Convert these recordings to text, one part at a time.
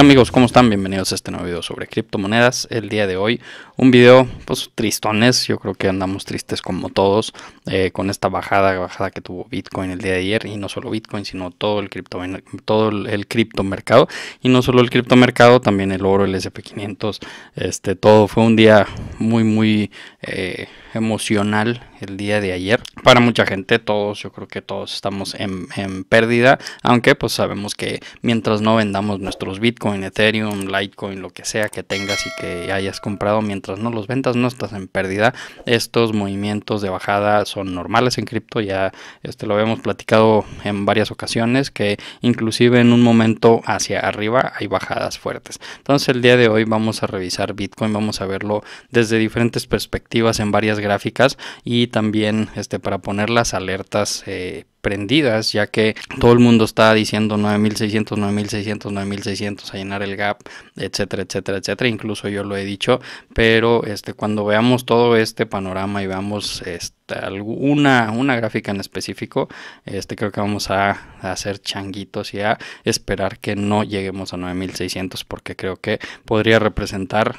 amigos, ¿cómo están? Bienvenidos a este nuevo video sobre criptomonedas. El día de hoy un video, pues tristones, yo creo que andamos tristes como todos, eh, con esta bajada, bajada que tuvo Bitcoin el día de ayer, y no solo Bitcoin, sino todo el cripto, todo el criptomercado, y no solo el criptomercado, también el oro, el SP500, este, todo fue un día muy, muy eh, emocional el día de ayer. Para mucha gente, todos, yo creo que todos estamos en, en pérdida, aunque pues sabemos que mientras no vendamos nuestros Bitcoin, Ethereum, Litecoin, lo que sea que tengas y que hayas comprado, mientras ¿no? Los ventas no estás en pérdida. Estos movimientos de bajada son normales en cripto, ya este lo habíamos platicado en varias ocasiones, que inclusive en un momento hacia arriba hay bajadas fuertes. Entonces el día de hoy vamos a revisar Bitcoin, vamos a verlo desde diferentes perspectivas en varias gráficas y también este, para poner las alertas eh, prendidas, ya que todo el mundo está diciendo 9600, 9600, 9600 a llenar el gap, etcétera, etcétera, etcétera. Incluso yo lo he dicho, pero este, cuando veamos todo este panorama y veamos este, alguna una gráfica en específico, este, creo que vamos a hacer changuitos y a esperar que no lleguemos a 9600 porque creo que podría representar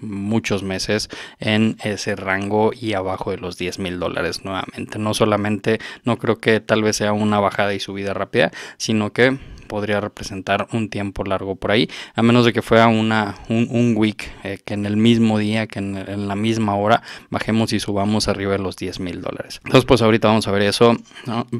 muchos meses en ese rango y abajo de los 10 mil dólares nuevamente. No solamente, no creo que tal vez sea una bajada y subida rápida, sino que podría representar un tiempo largo por ahí, a menos de que fuera una, un, week, eh, que en el mismo día, que en, la misma hora, bajemos y subamos arriba de los 10 mil dólares. Entonces, pues ahorita vamos a ver eso.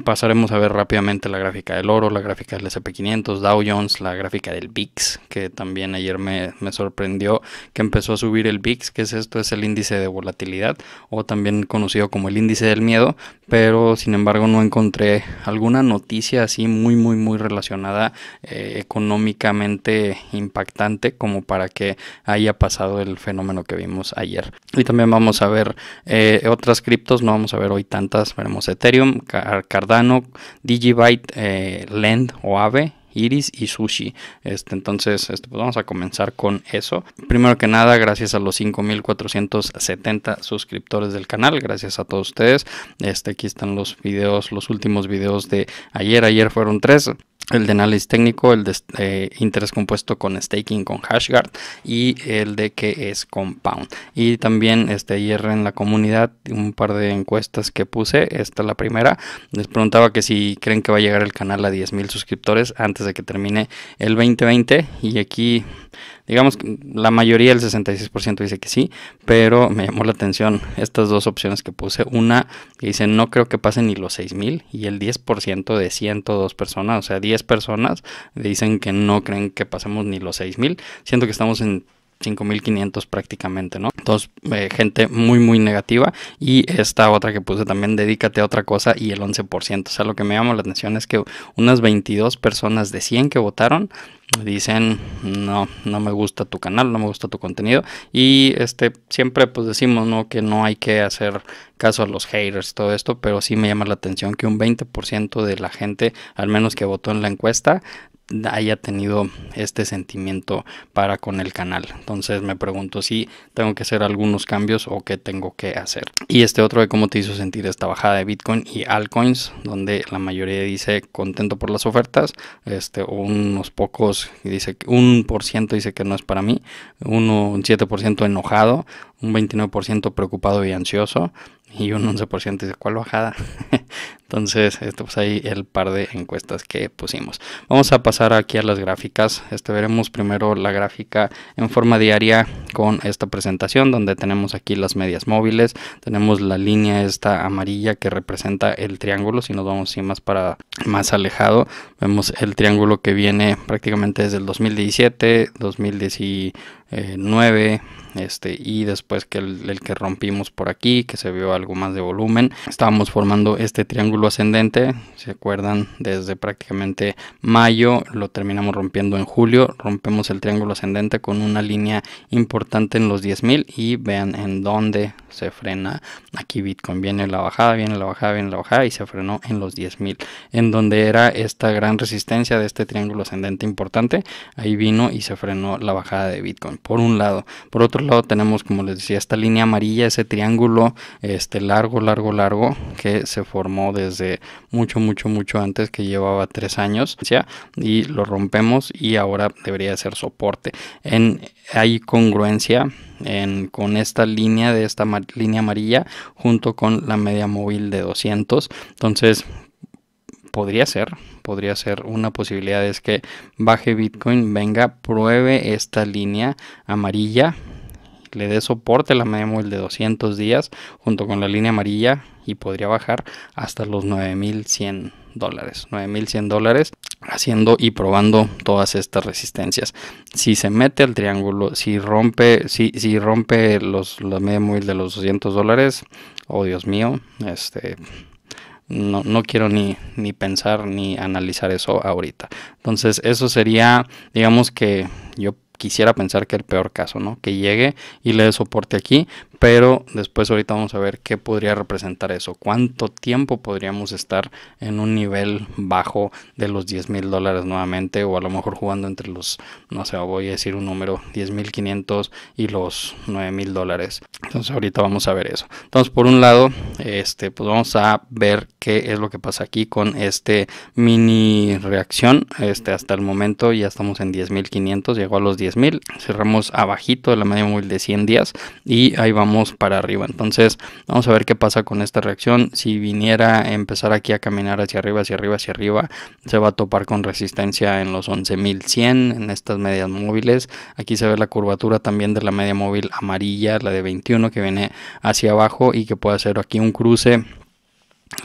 Pasaremos a ver rápidamente la gráfica del oro, la gráfica del SP500, Dow Jones, la gráfica del VIX, que también ayer me, me sorprendió que empezó a subir el VIX, que es esto, es el índice de volatilidad, o también conocido como el índice del miedo, pero sin embargo no encontré alguna noticia así muy, muy, muy relacionada eh, económicamente impactante como para que haya pasado el fenómeno que vimos ayer. Y también vamos a ver eh, otras criptos, no vamos a ver hoy tantas, veremos Ethereum, Cardano, Digibyte, eh, Lend o Ave, Iris y Sushi. Este, entonces, este, pues vamos a comenzar con eso. Primero que nada, gracias a los 5.470 suscriptores del canal, gracias a todos ustedes. Este, aquí están los videos, los últimos videos de ayer. Ayer fueron tres el de análisis técnico, el de eh, interés compuesto con staking con Hashguard y el de que es Compound. Y también este, ayer en la comunidad un par de encuestas que puse, esta es la primera, les preguntaba que si creen que va a llegar el canal a 10.000 suscriptores antes de que termine el 2020 y aquí Digamos que la mayoría, el 66% dice que sí, pero me llamó la atención estas dos opciones que puse. Una que dice no creo que pasen ni los 6000 y el 10% de 102 personas, o sea, 10 personas dicen que no creen que pasemos ni los 6000. Siento que estamos en 5500 prácticamente, ¿no? Entonces, eh, gente muy, muy negativa. Y esta otra que puse también, dedícate a otra cosa y el 11%. O sea, lo que me llama la atención es que unas 22 personas de 100 que votaron dicen no no me gusta tu canal no me gusta tu contenido y este siempre pues decimos no que no hay que hacer caso a los haters todo esto pero sí me llama la atención que un 20% de la gente al menos que votó en la encuesta haya tenido este sentimiento para con el canal. Entonces me pregunto si tengo que hacer algunos cambios o qué tengo que hacer. Y este otro de cómo te hizo sentir esta bajada de Bitcoin y altcoins, donde la mayoría dice contento por las ofertas, este, unos pocos dice un por ciento dice que no es para mí, un 7% enojado, un 29% preocupado y ansioso, y un 11% dice, ¿cuál bajada? Entonces, esto pues ahí el par de encuestas que pusimos. Vamos a pasar aquí a las gráficas. Este, veremos primero la gráfica en forma diaria con esta presentación donde tenemos aquí las medias móviles. Tenemos la línea esta amarilla que representa el triángulo. Si nos vamos más para más alejado, vemos el triángulo que viene prácticamente desde el 2017, 2019 este, y después que el, que rompimos por aquí, que se vio algo más de volumen, estábamos formando este triángulo ascendente, se acuerdan, desde prácticamente mayo, lo terminamos rompiendo en julio, rompemos el triángulo ascendente con una línea importante en los 10.000 y vean en dónde se frena aquí Bitcoin. Viene la bajada, viene la bajada, viene la bajada y se frenó en los 10.000, en donde era esta gran resistencia de este triángulo ascendente importante. Ahí vino y se frenó la bajada de Bitcoin, por un lado. Por otro lado tenemos, como les decía, esta línea amarilla, ese triángulo este largo, largo, largo, que se formó desde mucho, mucho, mucho antes, que llevaba tres años, y lo rompemos y ahora debería ser soporte. En hay congruencia en, con esta línea de esta línea amarilla junto con la media móvil de 200. Entonces, podría ser, podría ser una posibilidad es que baje Bitcoin, venga, pruebe esta línea amarilla, le dé soporte a la media móvil de 200 días junto con la línea amarilla y podría bajar hasta los 9100 dólares, 9100 dólares, haciendo y probando todas estas resistencias. Si se mete al triángulo, si rompe, si, si rompe los, medios media de los 200 dólares, oh Dios mío, este, no, no, quiero ni, ni, pensar ni analizar eso ahorita. Entonces, eso sería, digamos que yo quisiera pensar que el peor caso, ¿no? Que llegue y le dé soporte aquí, pero después ahorita vamos a ver qué podría representar eso, cuánto tiempo podríamos estar en un nivel bajo de los 10 mil dólares nuevamente o a lo mejor jugando entre los, no sé, voy a decir un número, 10 mil 500 y los 9 mil dólares. Entonces ahorita vamos a ver eso. Entonces por un lado, este, pues vamos a ver qué es lo que pasa aquí con este mini reacción. Este, hasta el momento ya estamos en 10 mil 500, llegó a los 10 mil, cerramos abajito de la media móvil de 100 días y ahí vamos para arriba. Entonces vamos a ver qué pasa con esta reacción. Si viniera a empezar aquí a caminar hacia arriba, hacia arriba, hacia arriba, se va a topar con resistencia en los 11.100 en estas medias móviles. Aquí se ve la curvatura también de la media móvil amarilla, la de 21 que viene hacia abajo y que puede hacer aquí un cruce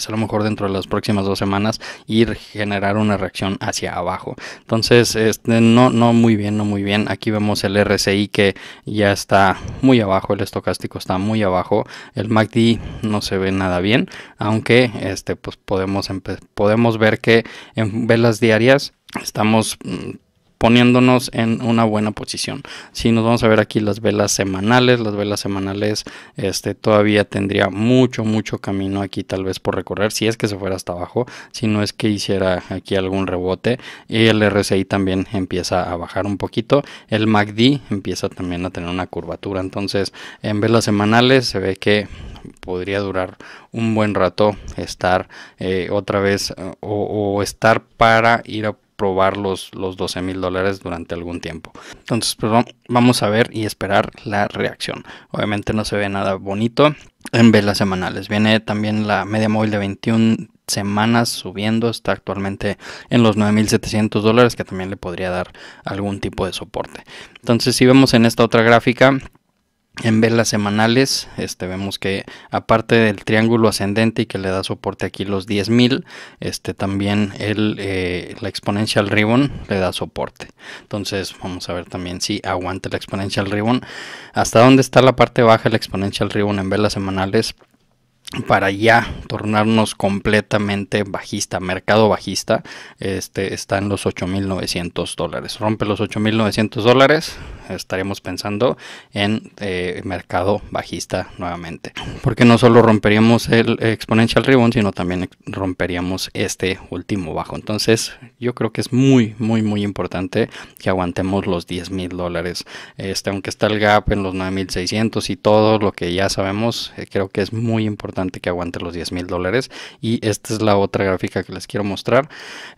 a lo mejor dentro de las próximas dos semanas y generar una reacción hacia abajo. Entonces, este, no, no muy bien, no muy bien. Aquí vemos el RSI que ya está muy abajo, el estocástico está muy abajo, el MACD no se ve nada bien, aunque este, pues podemos, podemos ver que en velas diarias estamos mm, poniéndonos en una buena posición. Si nos vamos a ver aquí las velas semanales, las velas semanales este, todavía tendría mucho, mucho camino aquí tal vez por recorrer, si es que se fuera hasta abajo, si no es que hiciera aquí algún rebote. Y el RSI también empieza a bajar un poquito, el MACD empieza también a tener una curvatura, entonces en velas semanales se ve que podría durar un buen rato estar eh, otra vez eh, o, o estar para ir a probar los, los 12 mil dólares durante algún tiempo. Entonces, perdón pues, vamos a ver y esperar la reacción. Obviamente no se ve nada bonito en velas semanales. Viene también la media móvil de 21 semanas subiendo, está actualmente en los mil 9.700 dólares que también le podría dar algún tipo de soporte. Entonces si vemos en esta otra gráfica en velas semanales, este, vemos que aparte del triángulo ascendente y que le da soporte aquí los 10.000, este, también el, eh, la exponencial ribbon le da soporte. Entonces vamos a ver también si aguanta la exponencial ribbon. Hasta dónde está la parte baja de la exponencial ribbon en velas semanales para ya tornarnos completamente bajista, mercado bajista, este, está en los 8.900 dólares. Rompe los 8.900 dólares, estaremos pensando en eh, mercado bajista nuevamente. Porque no solo romperíamos el exponencial ribbon sino también romperíamos este último bajo. Entonces yo creo que es muy, muy, muy importante que aguantemos los 10 mil dólares. Este, aunque está el gap en los 9.600 y todo lo que ya sabemos, eh, creo que es muy importante que aguante los 10 mil dólares. Y esta es la otra gráfica que les quiero mostrar.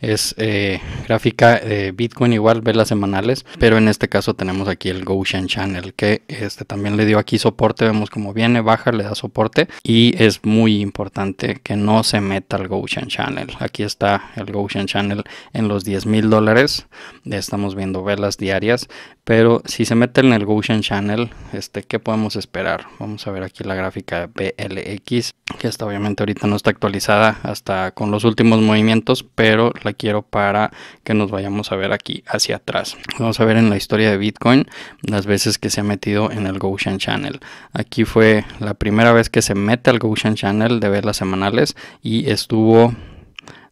Es eh, gráfica Bitcoin igual, velas semanales, pero en este caso tenemos aquí el goshen Channel, que este también le dio aquí soporte, vemos como viene, baja, le da soporte y es muy importante que no se meta el goshen Channel. Aquí está el goshen Channel en los 10 mil dólares, estamos viendo velas diarias, pero si se mete en el Gaussian Channel, este, ¿qué podemos esperar? Vamos a ver aquí la gráfica BLX, que está obviamente ahorita no está actualizada hasta con los últimos movimientos, pero la quiero para que nos vayamos a ver aquí hacia atrás. Vamos a ver en la historia de Bitcoin las veces que se ha metido en el Gaussian Channel. Aquí fue la primera vez que se mete al Gaussian Channel de velas semanales y estuvo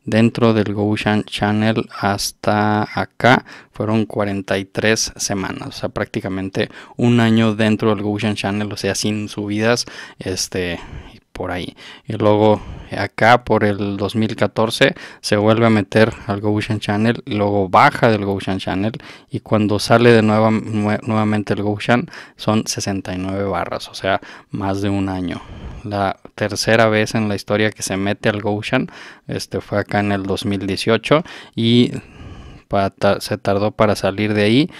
dentro del Goshan Channel hasta acá fueron 43 semanas, o sea, prácticamente un año dentro del Shan Channel, o sea, sin subidas, este, por ahí. Y luego acá por el 2014 se vuelve a meter al Goshen Channel, luego baja del Goshen Channel y cuando sale de nuevo nuevamente el Goshen son 69 barras, o sea, más de un año. La tercera vez en la historia que se mete al Goshen este, fue acá en el 2018 y se tardó para salir de ahí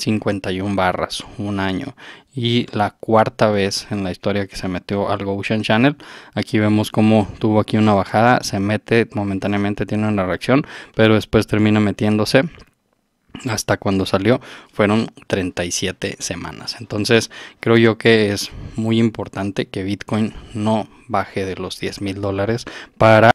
51 barras, un año. Y la cuarta vez en la historia que se metió al Ocean Channel. Aquí vemos cómo tuvo aquí una bajada, se mete momentáneamente, tiene una reacción, pero después termina metiéndose hasta cuando salió fueron 37 semanas. Entonces creo yo que es muy importante que Bitcoin no baje de los 10 mil dólares para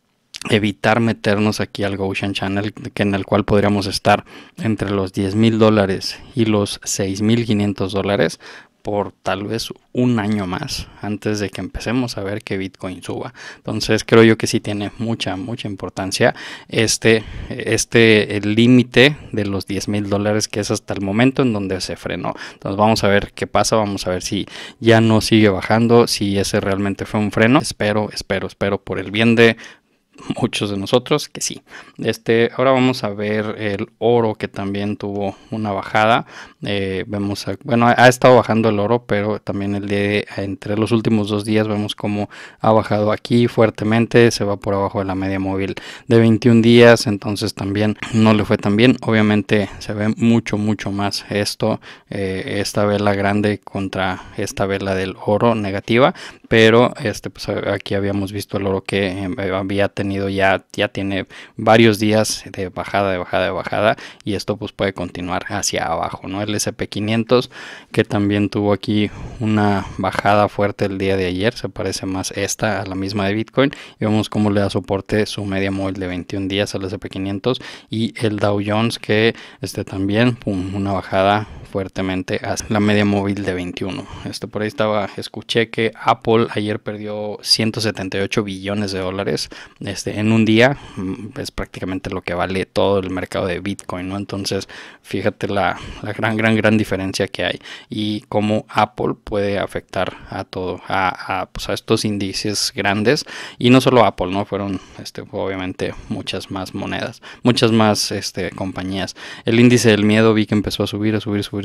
evitar meternos aquí al Goshen Channel, que en el cual podríamos estar entre los 10 mil dólares y los 6 mil 500 dólares por tal vez un año más antes de que empecemos a ver que Bitcoin suba. Entonces creo yo que sí tiene mucha, mucha importancia este, este límite de los 10 mil dólares que es hasta el momento en donde se frenó. Entonces vamos a ver qué pasa, vamos a ver si ya no sigue bajando, si ese realmente fue un freno. Espero, espero, espero por el bien de muchos de nosotros que sí. Este, ahora vamos a ver el oro que también tuvo una bajada. Eh, vemos, bueno, ha, estado bajando el oro, pero también el de entre los últimos dos días vemos cómo ha bajado aquí fuertemente, se va por abajo de la media móvil de 21 días, entonces también no le fue tan bien. Obviamente se ve mucho, mucho más esto, eh, esta vela grande contra esta vela del oro negativa, pero este pues aquí habíamos visto el oro que em, eh, había tenido ya ya tiene varios días de bajada de bajada de bajada y esto pues puede continuar hacia abajo no el S&P 500 que también tuvo aquí una bajada fuerte el día de ayer se parece más esta a la misma de Bitcoin y vemos cómo le da soporte su media móvil de 21 días al S&P 500 y el Dow Jones que este también una bajada fuertemente a la media móvil de 21. Esto por ahí estaba, escuché que Apple ayer perdió 178 billones de dólares este, en un día, mm, es prácticamente lo que vale todo el mercado de Bitcoin, ¿no? Entonces, fíjate la, gran, gran, gran diferencia que hay y cómo Apple puede afectar a todo, a, pues, a, estos índices grandes y no solo Apple, ¿no? Fueron, este, obviamente, muchas más monedas, muchas más este, compañías. El índice del miedo vi que empezó a subir, a subir, a subir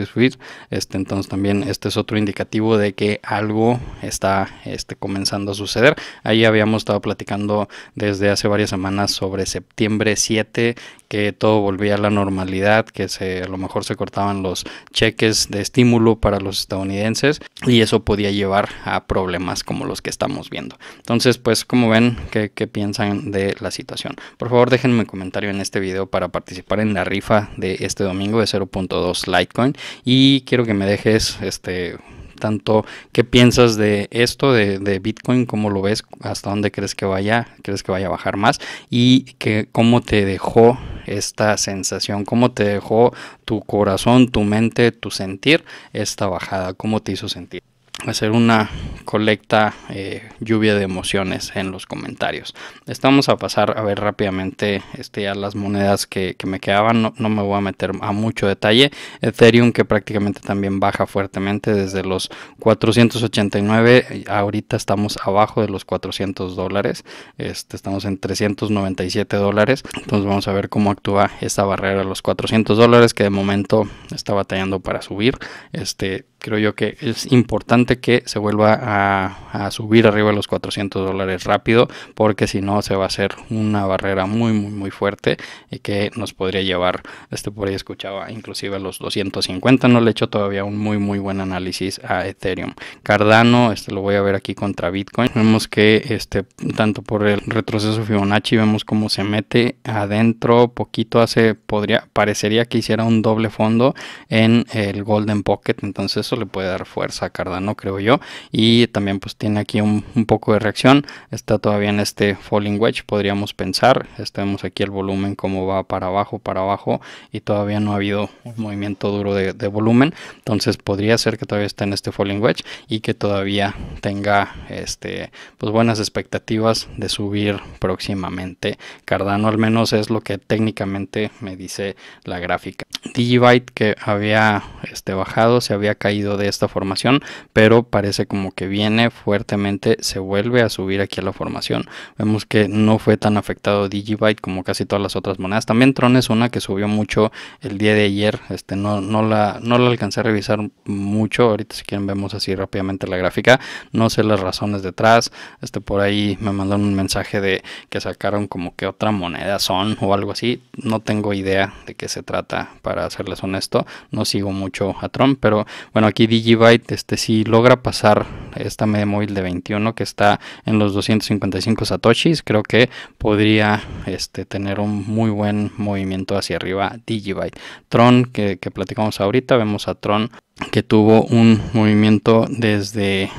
este, entonces también este es otro indicativo de que algo está este, comenzando a suceder. Ahí habíamos estado platicando desde hace varias semanas sobre septiembre 7, que todo volvía a la normalidad, que se, a lo mejor se cortaban los cheques de estímulo para los estadounidenses y eso podía llevar a problemas como los que estamos viendo. Entonces, pues como ven, ¿qué, qué piensan de la situación? Por favor, déjenme un comentario en este video para participar en la rifa de este domingo de 0.2 Litecoin y quiero que me dejes este tanto qué piensas de esto de, Bitcoin, cómo lo ves, hasta dónde crees que vaya, crees que vaya a bajar más y que, cómo te dejó esta sensación, cómo te dejó tu corazón, tu mente, tu sentir esta bajada, cómo te hizo sentir hacer una colecta eh, lluvia de emociones en los comentarios. Estamos a pasar a ver rápidamente este, a las monedas que, me quedaban. No, me voy a meter a mucho detalle. Ethereum que prácticamente también baja fuertemente desde los 489. Ahorita estamos abajo de los 400 dólares. Este, estamos en 397 dólares. Entonces vamos a ver cómo actúa esta barrera de los 400 dólares que de momento está batallando para subir. Este, creo yo que es importante que se vuelva a, subir arriba de los 400 dólares rápido, porque si no se va a hacer una barrera muy, muy, muy fuerte y que nos podría llevar, este por ahí escuchaba, inclusive a los 250. No le he hecho todavía un muy, muy buen análisis a Ethereum. Cardano, este lo voy a ver aquí contra Bitcoin. Vemos que este, tanto por el retroceso Fibonacci, vemos cómo se mete adentro, poquito hace, podría, parecería que hiciera un doble fondo en el Golden Pocket, entonces le puede dar fuerza a Cardano, creo yo. Y también pues tiene aquí un, poco de reacción. Está todavía en este falling wedge, podríamos pensar. Estamos aquí el volumen como va para abajo, para abajo. Y todavía no ha habido un movimiento duro de, volumen. Entonces podría ser que todavía está en este falling wedge y que todavía tenga este pues buenas expectativas de subir próximamente. Cardano al menos es lo que técnicamente me dice la gráfica. Digibyte que había este, bajado, se había caído de esta formación, pero parece como que viene fuertemente, se vuelve a subir aquí a la formación. Vemos que no fue tan afectado Digibyte como casi todas las otras monedas. También Tron es una que subió mucho el día de ayer, este, no, no, la, no la alcancé a revisar mucho, ahorita si quieren vemos así rápidamente la gráfica, no sé las razones detrás, este, por ahí me mandaron un mensaje de que sacaron como que otra moneda son o algo así, no tengo idea de qué se trata para serles honesto, no sigo mucho a Tron, pero bueno, aquí Digibyte este, sí logra pasar esta media móvil de 21 que está en los 255 satoshis, creo que podría este, tener un muy buen movimiento hacia arriba Digibyte. Tron que platicamos ahorita, vemos a Tron que tuvo un movimiento desde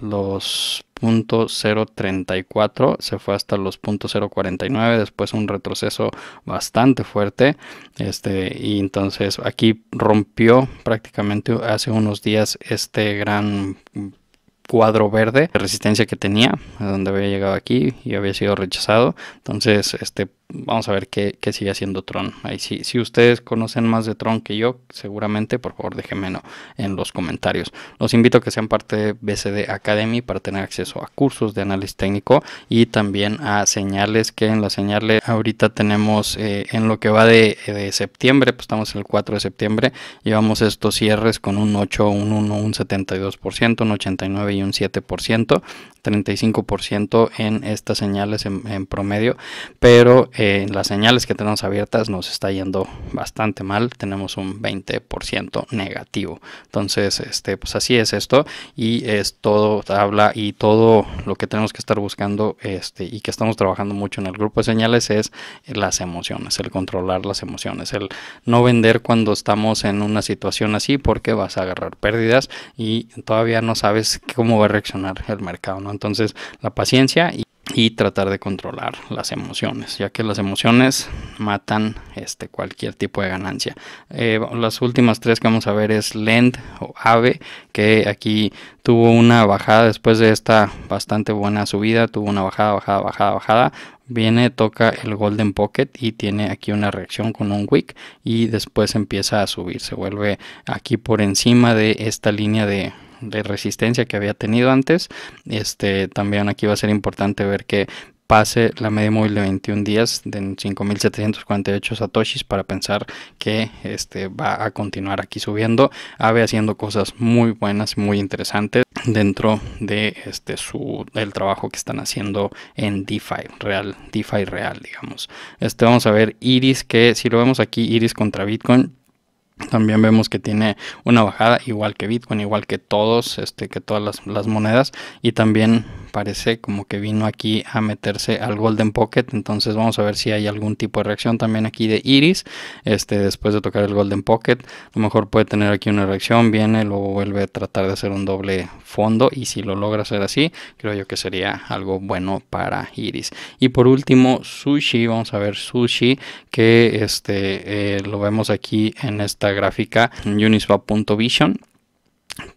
los .034, se fue hasta los .049, después un retroceso bastante fuerte, este, y entonces aquí rompió prácticamente hace unos días este gran cuadro verde de resistencia que tenía, donde había llegado aquí y había sido rechazado. Entonces, este vamos a ver qué, sigue haciendo Tron. Ahí sí, si ustedes conocen más de Tron que yo, seguramente, por favor, déjenmelo en los comentarios. Los invito a que sean parte de BCD Academy para tener acceso a cursos de análisis técnico y también a señales, que en las señales ahorita tenemos eh, en lo que va de, de, septiembre, pues estamos el 4 de septiembre, llevamos estos cierres con un 8, un 1, un 72%, un 89% y un 7%. 35% en estas señales en, promedio, pero en eh, las señales que tenemos abiertas nos está yendo bastante mal, tenemos un 20% negativo. Entonces, este, pues así es esto y es todo habla y todo lo que tenemos que estar buscando este y que estamos trabajando mucho en el grupo de señales es las emociones, el controlar las emociones, el no vender cuando estamos en una situación así porque vas a agarrar pérdidas y todavía no sabes cómo va a reaccionar el mercado, ¿no? Entonces, la paciencia y, tratar de controlar las emociones, ya que las emociones matan este, cualquier tipo de ganancia. Eh, las últimas tres que vamos a ver es Lend o Ave, que aquí tuvo una bajada después de esta bastante buena subida, tuvo una bajada, bajada, bajada, bajada viene, toca el Golden Pocket y tiene aquí una reacción con un wick y después empieza a subir, se vuelve aquí por encima de esta línea de de resistencia que había tenido antes. Este, también aquí va a ser importante ver que pase la media móvil de 21 días de 5.748 satoshis para pensar que este va a continuar aquí subiendo. Ave haciendo cosas muy buenas, muy interesantes dentro de este su el trabajo que están haciendo en DeFi real, DeFi real, digamos. Este vamos a ver Iris que si lo vemos aquí Iris contra Bitcoin también vemos que tiene una bajada igual que Bitcoin, igual que todos, este, que todas las, las monedas. Y también parece como que vino aquí a meterse al Golden Pocket. Entonces vamos a ver si hay algún tipo de reacción también aquí de Iris. Este, después de tocar el Golden Pocket, a lo mejor puede tener aquí una reacción. Viene, luego vuelve a tratar de hacer un doble fondo. Y si lo logra hacer así, creo yo que sería algo bueno para Iris. Y por último, Sushi. Vamos a ver Sushi, que este, eh, lo vemos aquí en esta gráfica uniswap.vision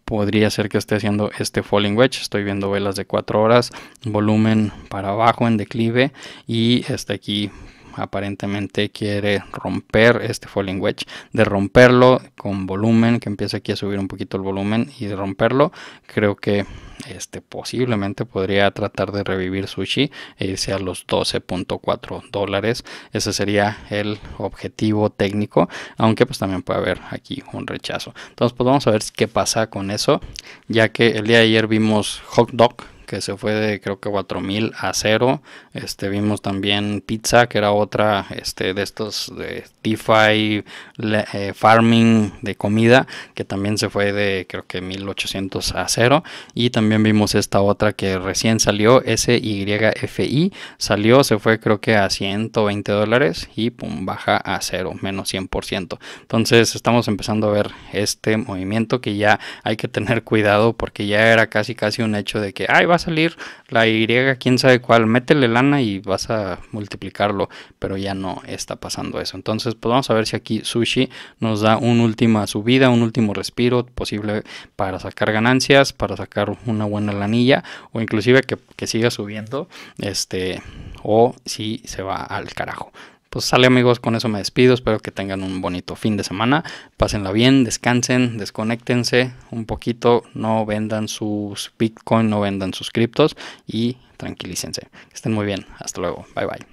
podría ser que esté haciendo este falling wedge. Estoy viendo velas de 4 horas, volumen para abajo en declive y está aquí aparentemente quiere romper este falling wedge, de romperlo con volumen, que empiece aquí a subir un poquito el volumen y de romperlo, creo que este posiblemente podría tratar de revivir sushi e irse a los 12.4 dólares. Ese sería el objetivo técnico, aunque pues también puede haber aquí un rechazo. Entonces pues vamos a ver qué pasa con eso, ya que el día de ayer vimos hot dog que se fue de creo que 4000 a 0. Este, vimos también Pizza, que era otra este, de estos de DeFi eh, farming de comida, que también se fue de creo que 1800 a 0. Y también vimos esta otra que recién salió, SYFI, salió, se fue creo que a 120 dólares y pum, baja a 0, menos 100%. Entonces estamos empezando a ver este movimiento que ya hay que tener cuidado porque ya era casi casi un hecho de que, ay, va a salir la Y, quién sabe cuál, métele lana y vas a multiplicarlo, pero ya no está pasando eso. Entonces, pues vamos a ver si aquí Sushi nos da una última subida, un último respiro posible para sacar ganancias, para sacar una buena lanilla o inclusive que, que siga subiendo, este, o si se va al carajo. Pues sale amigos, con eso me despido. Espero que tengan un bonito fin de semana. Pásenla bien, descansen, desconectense un poquito. No vendan sus Bitcoin, no vendan sus criptos y tranquilícense. Estén muy bien. Hasta luego. Bye bye.